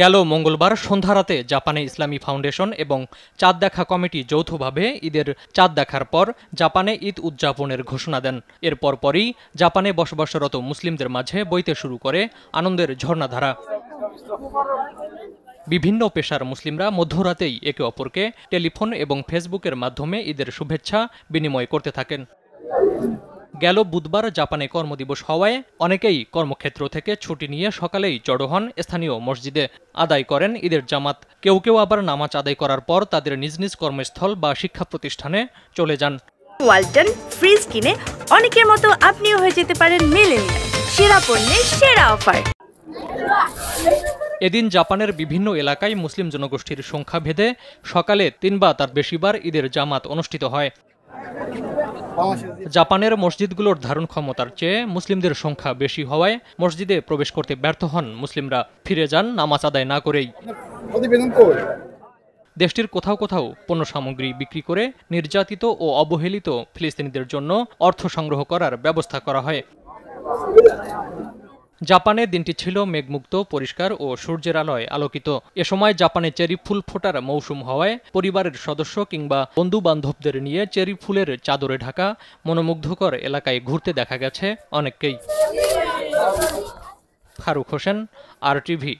গেল মঙ্গলবার সন্ধ্যারাতে জাপানে ইসলামী ফাউন্ডেশন এবং চাঁদ দেখা কমিটি যৌথভাবে ঈদের চাঁদ দেখার পর জাপানে ঈদ উদযাপনের ঘোষণা দেন এরপর পরই জাপানে বসবাসরত মুসলিমদের মাঝে বইতে শুরু করে আনন্দের ঝর্ণাধারা বিভিন্ন পেশার মুসলিমরা মধ্যরাতেই একে অপরকে টেলিফোন এবং ফেসবুকের মাধ্যমে ঈদের শুভেচ্ছা বিনিময় করতে থাকেন গেল বুধবার জাপানে কর্মদিবস হওয়ায় অনেকেই কর্মক্ষেত্র থেকে ছুটি নিয়ে সকালেই জড়ো হন স্থানীয় মসজিদে আদায় করেন ঈদের জামাত কেউ কেউ আবার নামাজ আদায় করার পর তাদের নিজ নিজ কর্মস্থল বা শিক্ষা প্রতিষ্ঠানে চলে যান ওয়ালটন ফ্রিজ কিনে অনেকের মতো আপনিও হয়ে যেতে পারেন মেলেন সেরা পণ্যের সেরা অফার এদিন জাপানের বিভিন্ন এলাকায় মুসলিম জনগোষ্ঠীর সংখ্যা ভেদে সকালে তিনবার তার বেশিবার ঈদের জামাত অনুষ্ঠিত হয় জাপানের মসজিদগুলোর ধারণ ক্ষমতার চেয়ে মুসলিমদের সংখ্যা বেশি হওয়ায় মসজিদে প্রবেশ করতে ব্যর্থ হন মুসলিমরা ফিরে যান নামাজ আদায় না করেই দেশটির কোথাও কোথাও পণ্য সামগ্রী বিক্রি করে নির্যাতিত ও অবহেলিত ফিলিস্তিনিদের জন্য অর্থ সংগ্রহ করার ব্যবস্থা করা হয় জাপানে দিনটি ছিল মেঘমুক্ত পরিষ্কার ও সূর্যের আলোয় আলোকিত এ সময় জাপানে চেরি ফুল ফোটার মৌসুম হওয়ায় পরিবারের সদস্য কিংবা বন্ধু বান্ধবদের নিয়ে চেরি ফুলের চাদরে ঢাকা মনোমুগ্ধকর এলাকায় ঘুরতে দেখা গেছে অনেককেই ফারুক হোসেন আর টিভি